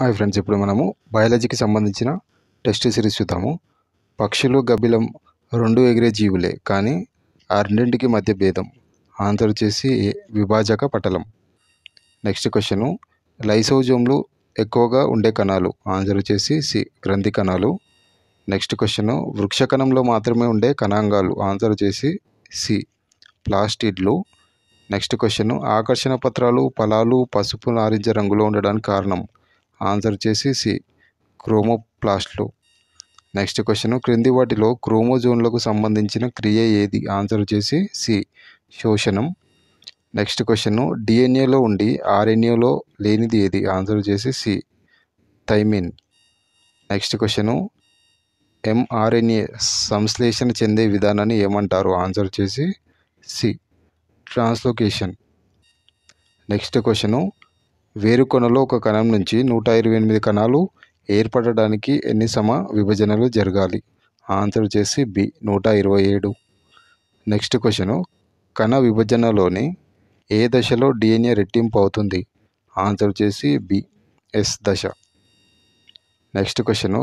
hi friends ఇప్పుడు మనము బయాలజీకి సంబంధించిన టెస్ట్ సిరీస్ చూద్దాము పక్షులు గబిలం రెండు ఎగిరే జీవులే కానీ ఆ రెండింటికి మధ్య భేదం ఆన్సర్ చేసి విభాజక పటలం నెక్స్ట్ క్వశ్చను లైసోజోమ్లు ఎక్కువగా ఉండే కణాలు ఆన్సర్ చేసి సి గ్రంథి కణాలు నెక్స్ట్ క్వశ్చను వృక్ష కణంలో మాత్రమే ఉండే కణాంగాలు ఆన్సర్ చేసి సి ప్లాస్టిడ్లు నెక్స్ట్ క్వశ్చను ఆకర్షణ పత్రాలు ఫలాలు పసుపు నారింజ రంగులో ఉండడానికి కారణం ఆన్సర్ వచ్చేసి సి క్రోమోప్లాస్ట్లు నెక్స్ట్ క్వశ్చన్ క్రింది వాటిలో క్రోమోజోన్లకు సంబంధించిన క్రియ ఏది ఆన్సర్ వచ్చేసి సి శోషణం నెక్స్ట్ క్వశ్చన్ డిఎన్ఏలో ఉండి ఆర్ఎన్ఏలో లేనిది ఏది ఆన్సర్ వచ్చేసి C thymine next question mRNA సంశ్లేషణ చెందే విధానాన్ని ఏమంటారు ఆన్సర్ వచ్చేసి సి ట్రాన్స్లోకేషన్ నెక్స్ట్ క్వశ్చను వేరుకొనలో ఒక కణం నుంచి నూట ఇరవై ఎనిమిది కణాలు ఏర్పడడానికి ఎన్ని సమ విభజనలు జరగాలి ఆన్సర్ వచ్చేసి బి నూట ఇరవై ఏడు నెక్స్ట్ క్వశ్చను కణ విభజనలోని ఏ దశలో డిఎన్ఏ రెట్టింపు అవుతుంది ఆన్సర్ వచ్చేసి బి ఎస్ దశ నెక్స్ట్ క్వశ్చను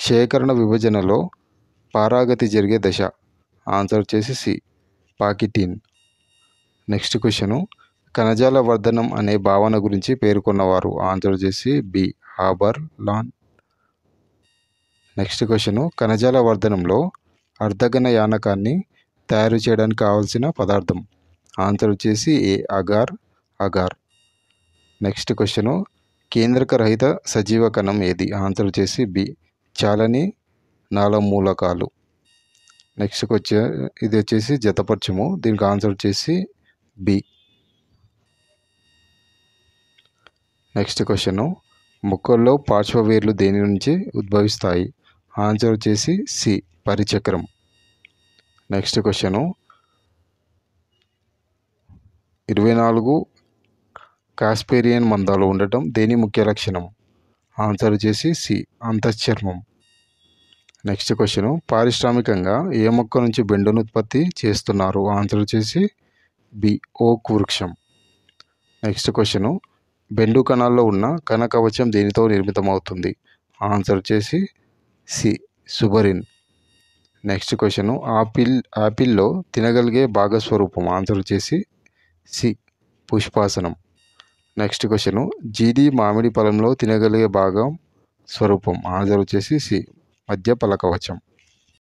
క్షేకరణ విభజనలో పారాగతి జరిగే దశ ఆన్సర్ వచ్చేసి సి పాకిటీన్ నెక్స్ట్ క్వశ్చను కణజాల వర్ధనం అనే భావన గురించి పేర్కొన్నవారు ఆన్సర్ చేసి B Haberlandt next question కణజాల వర్ధనంలో అర్ధగణ యానకాన్ని తయారు చేయడానికి కావాల్సిన పదార్థం ఆన్సర్ వచ్చేసి A agar agar next question కేంద్రక రహిత సజీవ కణం ఏది ఆన్సర్ వచ్చేసి బి చాలని నాల మూలకాలు నెక్స్ట్ క్వశ్చన్ ఇది వచ్చేసి జతపరచము దీనికి ఆన్సర్ వచ్చేసి బి నెక్స్ట్ క్వశ్చన్ మొక్కల్లో పార్శ్వవేర్లు దేని నుంచి ఉద్భవిస్తాయి ఆన్సర్ వచ్చేసి సి పరిచక్రం నెక్స్ట్ క్వశ్చను ఇరవై నాలుగు కాస్పేరియన్ మందాలు ఉండటం దేని ముఖ్య లక్షణం ఆన్సర్ వచ్చేసి సి అంతశ్చర్మం నెక్స్ట్ క్వశ్చను పారిశ్రామికంగా ఏ మొక్క నుంచి బెండును ఉత్పత్తి చేస్తున్నారు ఆన్సర్ వచ్చేసి బి ఓక్ వృక్షం నెక్స్ట్ క్వశ్చను బెండు కణాల్లో ఉన్న కణ కవచం దేనితో నిర్మితమవుతుంది ఆన్సర్ వచ్చేసి C suberin next question apple ఆపిల్లో తినగలిగే భాగస్వరూపం ఆన్సర్ వచ్చేసి సి పుష్పాసనం నెక్స్ట్ క్వశ్చన్ జీడి మామిడి పొలంలో తినగలిగే భాగం స్వరూపం ఆన్సర్ వచ్చేసి సి మధ్య పలకవచం